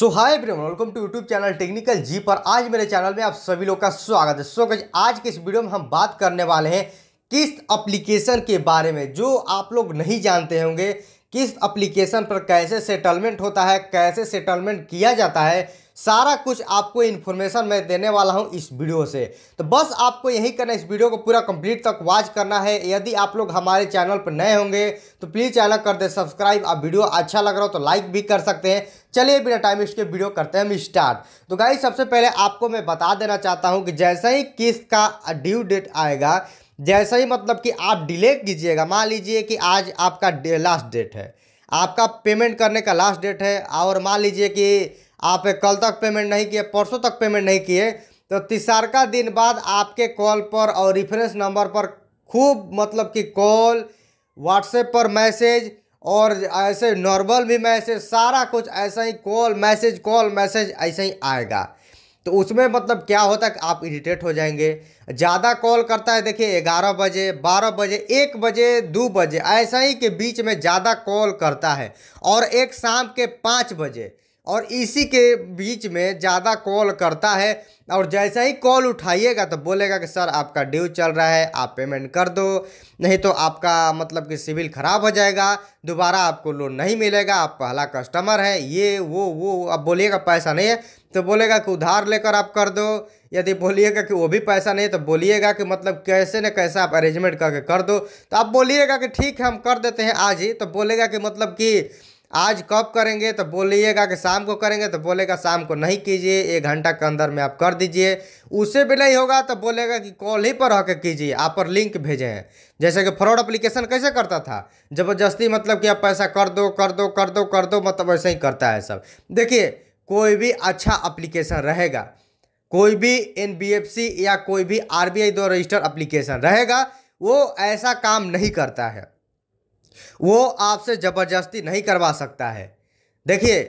So hi everyone welcome to YouTube channel technical G पर आज मेरे चैनल में आप सभी लोग का स्वागत है सो गज आज के इस वीडियो में हम बात करने वाले हैं किस्त एप्लीकेशन के बारे में जो आप लोग नहीं जानते होंगे किस्त एप्लीकेशन पर कैसे सेटलमेंट होता है कैसे सेटलमेंट किया जाता है सारा कुछ आपको इन्फॉर्मेशन मैं देने वाला हूं इस वीडियो से तो बस आपको यही करना इस वीडियो को पूरा कंप्लीट तक वॉच करना है यदि आप लोग हमारे चैनल पर नए होंगे तो प्लीज़ चैनल कर दे सब्सक्राइब आप वीडियो अच्छा लग रहा हो तो लाइक भी कर सकते हैं चलिए बिना टाइम इसके वीडियो करते हैं हम स्टार्ट तो गाई सबसे पहले आपको मैं बता देना चाहता हूँ कि जैसे ही किस्त का ड्यू डेट आएगा जैसे ही मतलब कि आप डिले कीजिएगा मान लीजिए कि आज आपका लास्ट डेट है आपका पेमेंट करने का लास्ट डेट है और मान लीजिए कि आप कल तक पेमेंट नहीं किए परसों तक पेमेंट नहीं किए तो का दिन बाद आपके कॉल पर और रिफरेंस नंबर पर खूब मतलब कि कॉल व्हाट्सएप पर मैसेज और ऐसे नॉर्मल भी मैसेज सारा कुछ ऐसा ही कॉल मैसेज कॉल मैसेज ऐसे ही आएगा तो उसमें मतलब क्या होता है आप इरिटेट हो जाएंगे ज़्यादा कॉल करता है देखिए ग्यारह बजे बारह बजे एक बजे दो बजे ऐसा ही के बीच में ज़्यादा कॉल करता है और एक शाम के पाँच बजे और इसी के बीच में ज़्यादा कॉल करता है और जैसा ही कॉल उठाइएगा तो बोलेगा कि सर आपका ड्यू चल रहा है आप पेमेंट कर दो नहीं तो आपका मतलब कि सिविल ख़राब हो जाएगा दोबारा आपको लोन नहीं मिलेगा आप पहला कस्टमर है ये वो वो अब बोलिएगा पैसा नहीं है तो बोलेगा कि उधार लेकर आप कर दो यदि बोलिएगा कि वो भी पैसा नहीं तो बोलिएगा कि मतलब कैसे न कैसे आप अरेंजमेंट करके कर दो तो आप बोलिएगा कि ठीक है हम कर देते हैं आज ही तो बोलेगा कि मतलब कि आज कब करेंगे तो बोलिएगा कि शाम को करेंगे तो बोलेगा शाम को नहीं कीजिए एक घंटा के अंदर में आप कर दीजिए उससे भी नहीं होगा तो बोलेगा कि कॉल ही पर होकर कीजिए आप पर लिंक भेजे हैं जैसे कि फ्रॉड एप्लीकेशन कैसे करता था ज़बरदस्ती मतलब कि आप पैसा कर दो कर दो कर दो कर दो मतलब वैसे ही करता है सब देखिए कोई भी अच्छा अप्लीकेशन रहेगा कोई भी एन या कोई भी आर द्वारा रजिस्टर अप्लीकेशन रहेगा वो ऐसा काम नहीं करता है वो आपसे ज़बरदस्ती नहीं करवा सकता है देखिए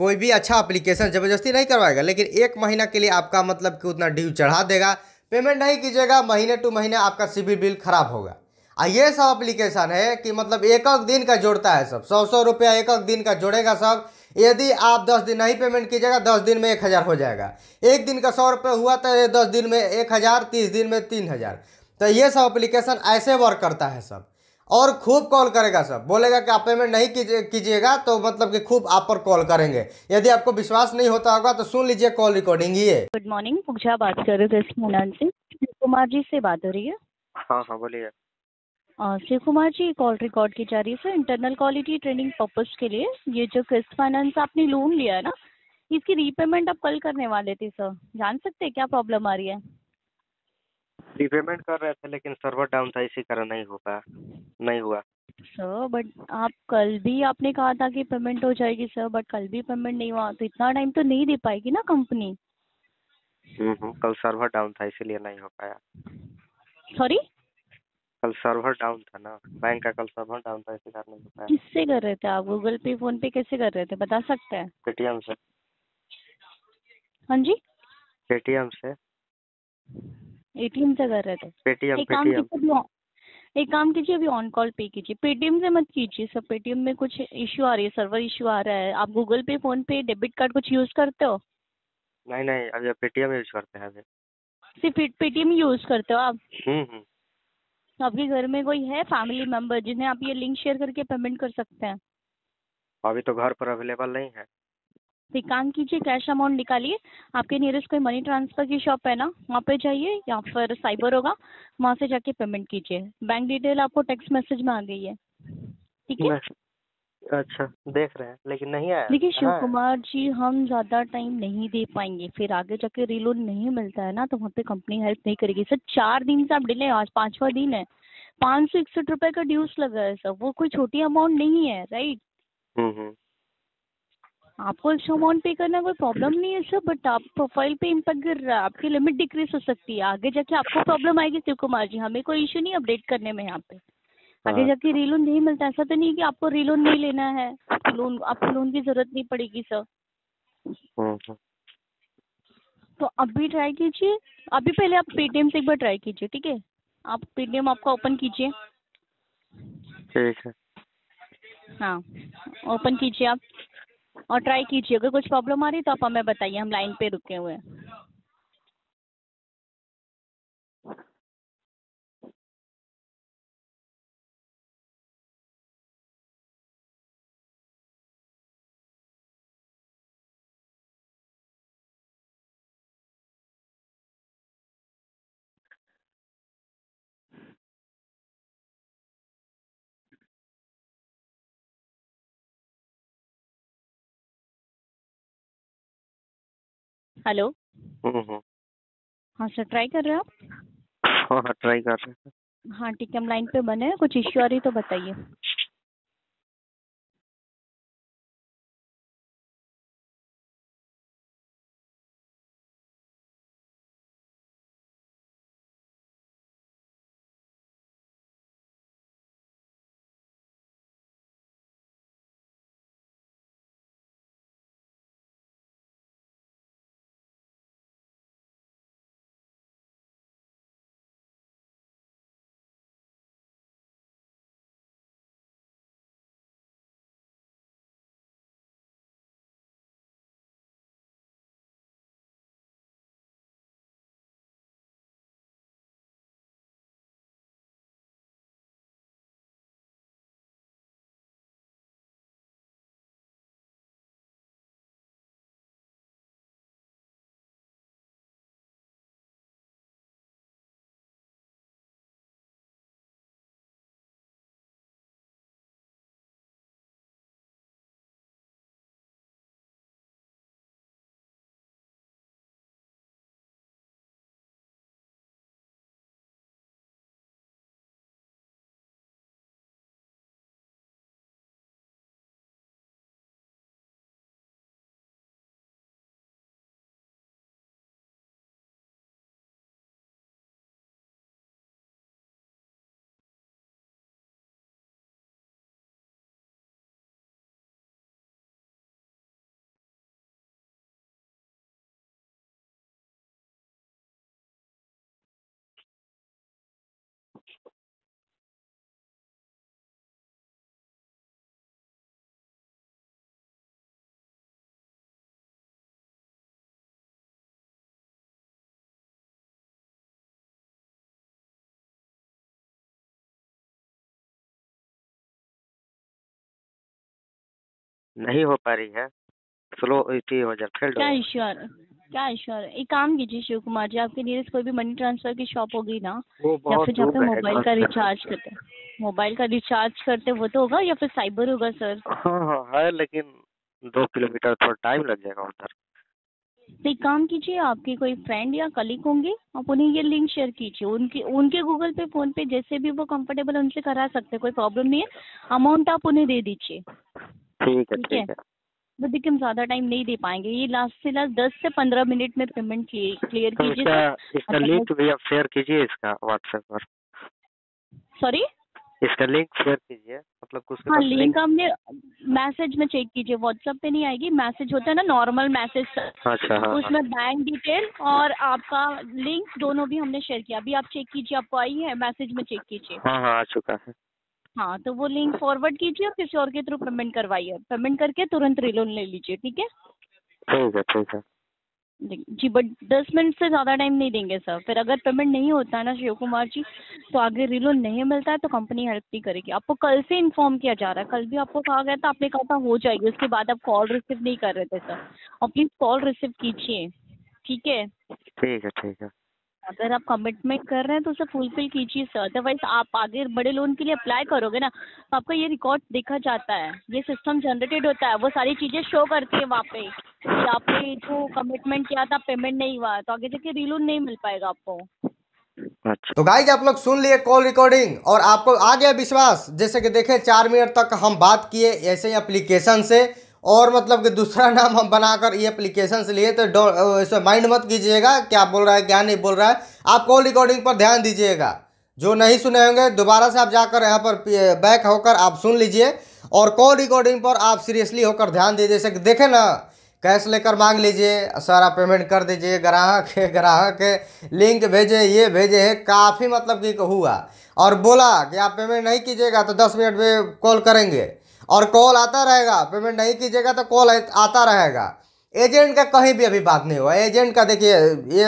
कोई भी अच्छा एप्लीकेशन ज़बरदस्ती नहीं करवाएगा लेकिन एक महीना के लिए आपका मतलब कि उतना ड्यू चढ़ा देगा पेमेंट नहीं कीजिएगा महीने टू महीने आपका सिविल बिल खराब होगा और ये सब एप्लीकेशन है कि मतलब एक एक दिन का जोड़ता है सब सौ सौ रुपया एक एक दिन का जोड़ेगा सब यदि आप दस दिन नहीं पेमेंट कीजिएगा दस दिन में एक हज़ार हो जाएगा एक दिन का सौ रुपये हुआ तो दस दिन में एक हज़ार तीस दिन में तीन हज़ार तो ये सब अप्लीकेशन ऐसे वर्क करता है सब और खूब कॉल करेगा सब बोलेगा कि आप पेमेंट नहीं कीजिएगा तो मतलब कि खूब आप पर कॉल करेंगे यदि आपको विश्वास नहीं होता होगा तो सुन लीजिए कॉल रिकॉर्डिंग ही है गुड मॉर्निंग पूजा बात कर रहे थे शिव कुमार जी से बात हो रही है हाँ हाँ बोलिए शिव कुमार जी कॉल रिकॉर्ड की जा रही है sir internal quality training purpose के लिए ये जो क्रिस्ट फाइनेंस आपने लोन लिया है ना इसकी रीपेमेंट आप कल करने वाले थे सर जान सकते हैं क्या प्रॉब्लम आ रही है रिपेमेंट कर रहे थे लेकिन सर्वर डाउन था इसी कारण नहीं हो पाया नहीं हुआ सर बट आप कल भी आपने कहा था कि पेमेंट हो जाएगी सर बट कल भी पेमेंट नहीं हुआ तो इतना टाइम तो नहीं दे पाएगी ना कंपनी हम्म, हम्म, कल सर्वर डाउन था इसीलिए नहीं हो पाया सॉरी कल सर्वर डाउन था ना बैंक का कल सर्वर डाउन था इसी कारण नहीं हो पाया किससे कर रहे थे आप गूगल पे फोन पे कैसे कर रहे थे बता सकते हैं पेटीएम से हाँ जी पेटीएम से एटीएम से कर रहे थे एक काम कीजिए एक काम कीजिए अभी ऑन कॉल पे कीजिए पेटीएम से मत कीजिए सर पेटीएम में कुछ इश्यू आ रही है सर्वर इश्यू आ रहा है आप गूगल पे फोन पे डेबिट कार्ड कुछ यूज करते हो नहीं नहीं अभी पेटीएम यूज करते हैं अभी सिर्फ पेटीएम यूज करते हो आप हम्म, हम्म। तो आपके घर में कोई है फैमिली मेंबर जिन्हें आप ये लिंक शेयर करके पेमेंट कर सकते हैं अभी तो घर पर अवेलेबल नहीं है काम कीजिए कैश अमाउंट निकालिए आपके नियरेस्ट कोई मनी ट्रांसफर की शॉप है ना वहाँ पे जाइए या फिर साइबर होगा वहाँ से जाके पेमेंट कीजिए बैंक डिटेल आपको टेक्स्ट मैसेज में आ गई है ठीक है अच्छा देख रहे हैं लेकिन नहीं आया देखिए शिव हाँ। कुमार जी हम ज्यादा टाइम नहीं दे पाएंगे फिर आगे जाके रिलोन नहीं मिलता है ना तो वहाँ पे कंपनी हेल्प नहीं करेगी सर चार दिन से आप डिले आज पांचवा दिन है पाँच सौ इकसठ रुपए का ड्यूस लगा है सर वो कोई छोटी अमाउंट नहीं है राइट हम्म, हम्म। आपको एक्स्ट्रा अमाउंट पे करना कोई प्रॉब्लम नहीं है सर बट आप प्रोफाइल पे इम्पैक्ट गिर रहा है आपकी लिमिट डिक्रीज हो सकती है आगे जाके आपको प्रॉब्लम आएगी शिव कुमार जी हमें कोई इशू नहीं अपडेट करने में यहाँ पे आगे हाँ। जाके रीलोन नहीं मिलता ऐसा तो नहीं कि आपको रीलोन नहीं लेना है लोन आपको लोन की जरूरत नहीं पड़ेगी सर हम्म, हम्म। तो अभी ट्राई कीजिए अभी पहले आप पेटीएम से एक बार ट्राई कीजिए ठीक है आप पेटीएम आपका ओपन कीजिए ठीक है हाँ ओपन कीजिए आप और ट्राई कीजिए अगर कुछ प्रॉब्लम आ रही है तो आप हमें बताइए हम लाइन पे रुके हुए हैं हेलो हाँ सर ट्राई कर रहे हो आप हाँ ट्राई हाँ, कर रहे हैं हाँ ठीक है हम लाइन पे बने हैं कुछ इश्यू आ रही तो बताइए नहीं हो पा रही है स्लो इसी जाए फेल्ड क्या इश्यू आ रहा क्या इश्यू आ रहा है एक काम कीजिए शिव कुमार जी आपके नियरेस्ट तो कोई भी मनी ट्रांसफर की शॉप होगी ना या फिर जहाँ पे मोबाइल का रिचार्ज करते मोबाइल का रिचार्ज करते वो तो होगा या फिर साइबर होगा सर हाँ, हाँ, है लेकिन दो किलोमीटर थोड़ा टाइम लग जाएगा उधर तो एक काम कीजिए आपके कोई फ्रेंड या कलीग होंगे आप उन्हें ये लिंक शेयर कीजिए उनके उनके गूगल पे फोन पे जैसे भी वो कंफर्टेबल उनसे करा सकते कोई प्रॉब्लम नहीं है अमाउंट आप उन्हें दे दीजिए ठीक है ठीक है वो देखिए हम ज्यादा टाइम नहीं दे पाएंगे ये लास्ट से लास्ट दस से पंद्रह मिनट में पेमेंट क्लियर तो कीजिए इसका, तो इसका लिंक भी आप शेयर कीजिए इसका व्हाट्सएप पर सॉरी इसका लिंक शेयर कीजिए मतलब कुछ हाँ लिंक, लिंक हमने मैसेज में चेक कीजिए व्हाट्सएप पे नहीं आएगी मैसेज होता है ना नॉर्मल मैसेज अच्छा हाँ, हाँ। उसमें बैंक डिटेल और आपका लिंक दोनों भी हमने शेयर किया अभी आप चेक कीजिए आपको आई है मैसेज में चेक कीजिए हाँ हाँ आ चुका है हाँ तो वो लिंक फॉरवर्ड कीजिए और किसी और के थ्रू पेमेंट करवाइए पेमेंट करके तुरंत रिलोन ले लीजिए ठीक है ठीक है ठीक है जी बट दस मिनट से ज़्यादा टाइम नहीं देंगे सर फिर अगर पेमेंट नहीं होता है ना शिव कुमार जी तो आगे रिलोन नहीं मिलता है तो कंपनी हेल्प नहीं करेगी आपको कल से इन्फॉर्म किया जा रहा है कल भी आपको कहा गया था आपने कहा था हो जाएगी उसके बाद आप कॉल रिसीव नहीं कर रहे थे सर और प्लीज़ कॉल रिसीव कीजिए ठीक है ठीक है ठीक है अगर आप कमिटमेंट कर रहे हैं तो उसे फुलफिल कीजिए सर अदरवाइज आप आगे बड़े लोन के लिए अप्लाई करोगे ना तो आपका ये रिकॉर्ड देखा जाता है ये सिस्टम जनरेटेड होता है वो सारी चीज़ें शो करती है वहाँ पे कि आपने जो कमिटमेंट किया था पेमेंट नहीं हुआ तो आगे जाके रिलोन नहीं मिल पाएगा आपको अच्छा तो गाइज आप लोग सुन लिए कॉल रिकॉर्डिंग और आपको आ गया विश्वास जैसे कि देखें चार मिनट तक हम बात किए ऐसे ही एप्लीकेशन से और मतलब कि दूसरा नाम हम बनाकर ये एप्लीकेशन से लिए तो इसमें माइंड मत कीजिएगा क्या बोल रहा है क्या नहीं बोल रहा है आप कॉल रिकॉर्डिंग पर ध्यान दीजिएगा जो नहीं सुने होंगे दोबारा से आप जाकर यहाँ पर बैक होकर आप सुन लीजिए और कॉल रिकॉर्डिंग पर आप सीरियसली होकर ध्यान दीजिए जैसे कि देखें ना कैश लेकर मांग लीजिए सारा पेमेंट कर दीजिए ग्राहक है ग्राहक है लिंक भेजे ये भेजे है काफ़ी मतलब कि हुआ और बोला कि आप पेमेंट नहीं कीजिएगा तो दस मिनट में कॉल करेंगे और कॉल आता रहेगा पेमेंट नहीं कीजिएगा तो कॉल आता रहेगा एजेंट का कहीं भी अभी बात नहीं हुआ एजेंट का देखिए ये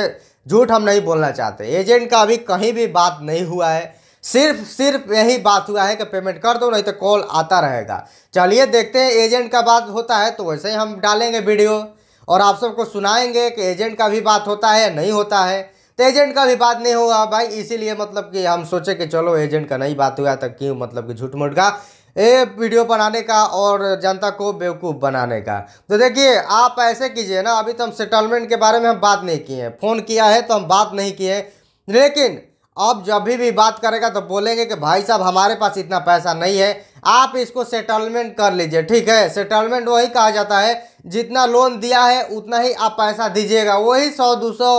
झूठ हम नहीं बोलना चाहते एजेंट का अभी कहीं भी बात नहीं हुआ है सिर्फ सिर्फ यही बात हुआ है कि पेमेंट कर दो नहीं तो कॉल आता रहेगा चलिए देखते हैं एजेंट का बात होता है तो वैसे ही हम डालेंगे वीडियो और आप सबको सुनाएंगे कि एजेंट का भी बात होता है या नहीं होता है तो एजेंट का भी बात नहीं होगा भाई इसीलिए मतलब कि हम सोचे कि चलो एजेंट का नहीं बात हुआ तो क्यों मतलब कि झूठ मूठ का ये वीडियो बनाने का और जनता को बेवकूफ़ बनाने का तो देखिए आप ऐसे कीजिए ना अभी तो हम सेटलमेंट के बारे में हम बात नहीं किए हैं फ़ोन किया है तो हम बात नहीं किए लेकिन अब जब भी भी बात करेगा तो बोलेंगे कि भाई साहब हमारे पास इतना पैसा नहीं है आप इसको सेटलमेंट कर लीजिए ठीक है सेटलमेंट वही कहा जाता है जितना लोन दिया है उतना ही आप पैसा दीजिएगा वही सौ दो सौ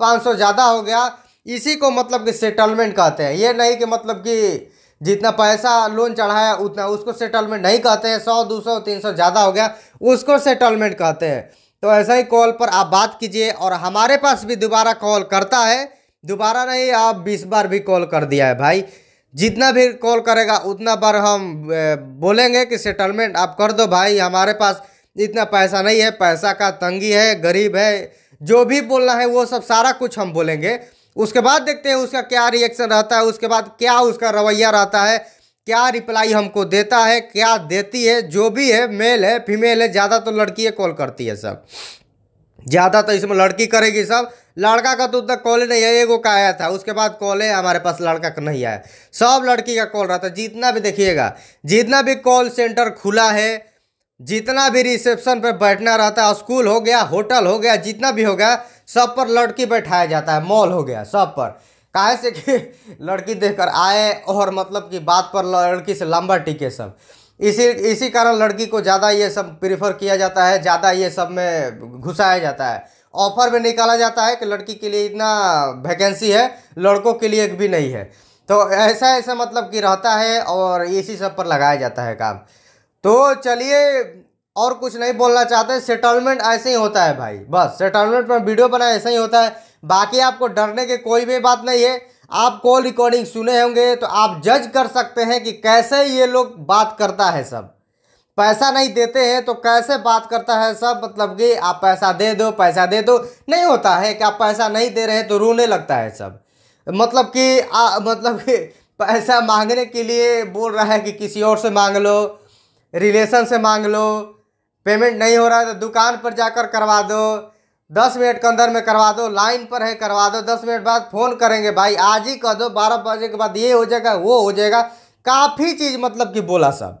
पाँच सौ ज़्यादा हो गया इसी को मतलब कि सेटलमेंट कहते हैं ये नहीं कि मतलब कि जितना पैसा लोन चढ़ाया उतना उसको सेटलमेंट नहीं कहते हैं सौ दो सौ तीन सौ ज़्यादा हो गया उसको सेटलमेंट कहते हैं तो ऐसा ही कॉल पर आप बात कीजिए और हमारे पास भी दोबारा कॉल करता है दोबारा नहीं आप बीस बार भी कॉल कर दिया है भाई जितना भी कॉल करेगा उतना बार हम बोलेंगे कि सेटलमेंट आप कर दो भाई हमारे पास इतना पैसा नहीं है पैसा का तंगी है गरीब है जो भी बोलना है वो सब सारा कुछ हम बोलेंगे उसके बाद देखते हैं उसका क्या रिएक्शन रहता है उसके बाद क्या उसका रवैया रहता है क्या रिप्लाई हमको देता है क्या देती है जो भी है मेल है फीमेल है ज़्यादा तो लड़की कॉल करती है सब ज़्यादा तो इसमें लड़की करेगी सब लड़का का तो उतना कॉल नहीं है एगो का आया था उसके बाद कॉल है हमारे पास लड़का का नहीं आया सब लड़की का कॉल रहता है जितना भी देखिएगा जितना भी कॉल सेंटर खुला है जितना भी रिसेप्शन पर बैठना रहता है स्कूल हो गया होटल हो गया जितना भी हो गया सब पर लड़की बैठाया जाता है मॉल हो गया सब पर काहे से कि लड़की देखकर आए और मतलब कि बात पर लड़की से लंबा टिके सब इसी इसी कारण लड़की को ज़्यादा ये सब प्रीफर किया जाता है ज़्यादा ये सब में घुसाया जाता है ऑफर में निकाला जाता है कि लड़की के लिए इतना वैकेंसी है लड़कों के लिए भी नहीं है तो ऐसा ऐसा मतलब कि रहता है और इसी सब पर लगाया जाता है काम तो चलिए और कुछ नहीं बोलना चाहते सेटलमेंट ऐसे ही होता है भाई बस सेटलमेंट में वीडियो बनाए ऐसा ही होता है बाकी आपको डरने की कोई भी बात नहीं है आप कॉल रिकॉर्डिंग सुने होंगे तो आप जज कर सकते हैं कि कैसे ये लोग बात करता है सब पैसा नहीं देते हैं तो कैसे बात करता है सब मतलब कि आप पैसा दे दो पैसा दे दो नहीं होता है कि आप पैसा नहीं दे रहे तो रोने लगता है सब मतलब कि आ, मतलब कि पैसा मांगने के लिए बोल रहा है कि किसी और से मांग लो रिलेशन से मांग लो पेमेंट नहीं हो रहा है तो दुकान पर जाकर करवा दो दस मिनट के अंदर में करवा दो लाइन पर है करवा दो दस मिनट बाद फ़ोन करेंगे भाई आज ही कह दो बारह बजे के बाद ये हो जाएगा वो हो जाएगा काफ़ी चीज़ मतलब कि बोला सब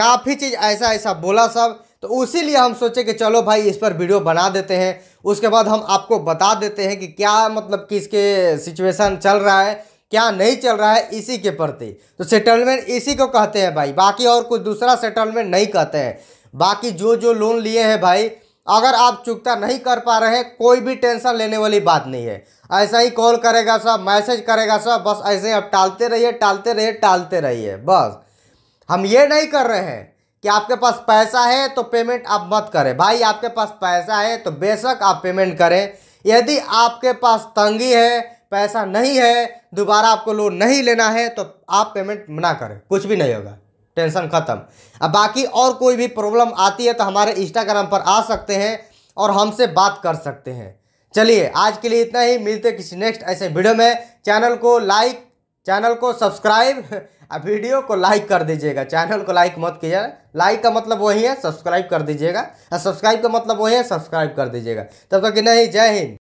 काफ़ी चीज़ ऐसा ऐसा बोला सब तो उसी लिए हम सोचे कि चलो भाई इस पर वीडियो बना देते हैं उसके बाद हम आपको बता देते हैं कि क्या मतलब कि इसके सिचुएसन चल रहा है क्या नहीं चल रहा है इसी के प्रति तो सेटलमेंट इसी को कहते हैं भाई बाकी और कुछ दूसरा सेटलमेंट नहीं कहते हैं बाकी जो जो लोन लिए हैं भाई अगर आप चुकता नहीं कर पा रहे हैं कोई भी टेंशन लेने वाली बात नहीं है ऐसा ही कॉल करेगा सब मैसेज करेगा सब बस ऐसे ही आप टालते रहिए टालते रहिए टालते रहिए बस हम ये नहीं कर रहे हैं कि आपके पास पैसा है तो पेमेंट आप मत करें भाई आपके पास पैसा है तो बेशक आप पेमेंट करें यदि आपके पास तंगी है पैसा नहीं है दोबारा आपको लोन नहीं लेना है तो आप पेमेंट ना करें कुछ भी नहीं होगा टेंशन ख़त्म अब बाकी और कोई भी प्रॉब्लम आती है तो हमारे इंस्टाग्राम पर आ सकते हैं और हमसे बात कर सकते हैं चलिए आज के लिए इतना ही मिलते किसी नेक्स्ट ऐसे वीडियो में चैनल को लाइक चैनल को सब्सक्राइब वीडियो को लाइक कर दीजिएगा चैनल को लाइक मत कीजिए लाइक का मतलब वही है सब्सक्राइब कर दीजिएगा और सब्सक्राइब का मतलब वही है सब्सक्राइब कर दीजिएगा तब तक तो कि नहीं जय हिंद